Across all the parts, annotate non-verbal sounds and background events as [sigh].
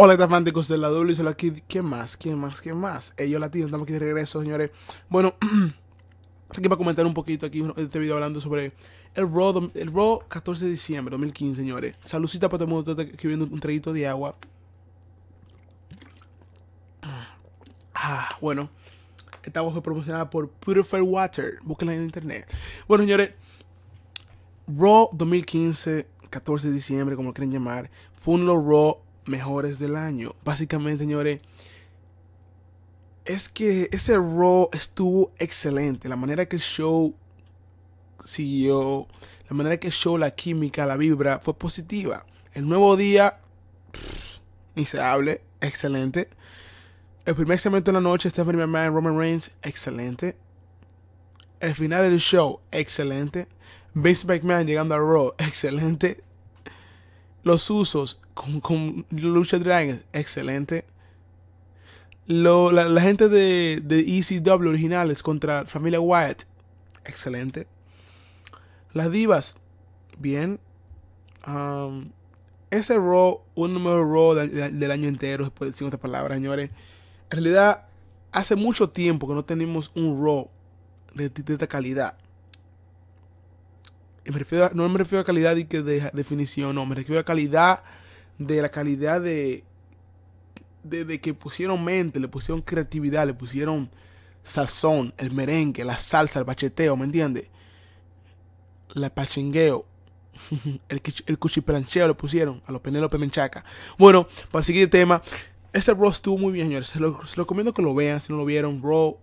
Hola, fanáticos de la W, hola aquí. ¿Qué más? ¿Qué más? ¿Qué más? Ellos latinos, estamos aquí de regreso, señores. Bueno, [clears throat] aquí para comentar un poquito aquí este video hablando sobre el Raw, el Raw 14 de diciembre 2015, señores. Salucita para todo el mundo, estoy viendo un traguito de agua. Ah, bueno, esta voz fue promocionada por Purified Water, búsquenla en internet. Bueno, señores, Raw 2015, 14 de diciembre, como lo quieren llamar, fue un Raw mejores del año. Básicamente, señores, es que ese Raw estuvo excelente. La manera que el show siguió, la manera que el show, la química, la vibra, fue positiva. El nuevo día, ni se hable, excelente. El primer segmento de la noche, Stephanie McMahon, Roman Reigns, excelente. El final del show, excelente. Vince McMahon llegando al Raw, [laughs] excelente. Los usos, con, Lucha Dragon, excelente. Lo, la, gente de, de ECW originales contra Familia Wyatt, excelente. Las divas, bien. Um, ese Raw, un número Raw del año entero, Después de otras palabras, señores. En realidad, hace mucho tiempo que no tenemos un Raw de, esta calidad. Y me refiero a, no me refiero a calidad y que de definición, no, me refiero a calidad de la calidad de, de, que pusieron mente, le pusieron creatividad, le pusieron sazón, el merengue, la salsa, el bacheteo, ¿me entiendes? La pachengueo, [laughs] el, el cuchiplancheo le pusieron a los Penélope Menchaca. Bueno, para el tema, este Raw estuvo muy bien, señores. Se lo, recomiendo que lo vean. Si no lo vieron, Raw,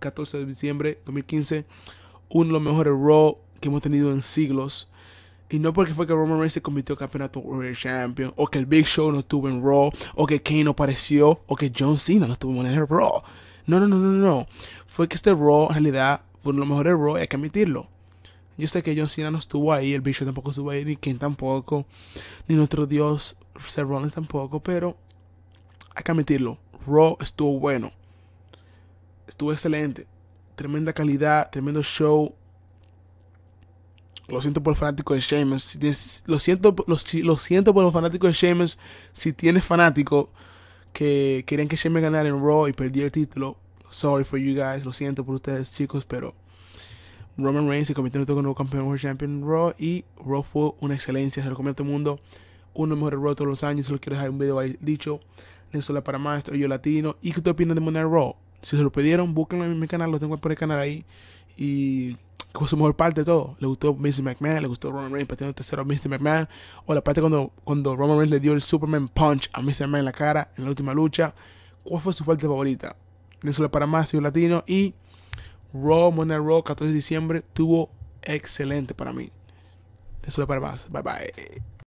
14 de diciembre 2015. Uno de los mejores Raw que hemos tenido en siglos. Y no porque fue que Roman Reigns se convirtió campeonato World Champion, o que el Big Show no estuvo en Raw, o que Kane no apareció, o que John Cena no estuvo en el Raw. No, no, no, no, no. Fue que este Raw en realidad fue uno de los mejores Raw y hay que admitirlo. Yo sé que John Cena no estuvo ahí, el Big Show tampoco estuvo ahí, ni Kane tampoco, ni nuestro dios Seth Rollins tampoco, pero hay que admitirlo. Raw estuvo bueno. Estuvo excelente. Tremenda calidad, tremendo show, lo siento por los fanático de Sheamus. lo, siento, lo, siento por los fanáticos de Sheamus. Si tienes fanático que querían que Sheamus ganara en Raw y perdiera el título, sorry for you guys. Lo siento por ustedes, chicos, pero Roman Reigns se convirtió en el nuevo campeón World Champion Raw y Raw fue una excelencia. Se lo todo el mundo. Uno de los mejores Raw todos los años. Solo quiero dejar un video ahí dicho. es para maestro yo latino. ¿Y qué te opinas de Monday Raw? Si se lo pidieron, búsquenlo en mi canal. Lo tengo por el canal ahí. Y fue su mejor parte de todo. Le gustó Mr. McMahon, le gustó Roman Reigns pateando el tercero a Mr. McMahon. O la parte cuando, cuando Roman Reigns le dio el Superman Punch a Mr. McMahon en la cara en la última lucha. ¿Cuál fue su parte favorita? le para más, soy latino. Y Raw, Monday Raw, 14 de diciembre, tuvo excelente para mí. le para más. Bye bye.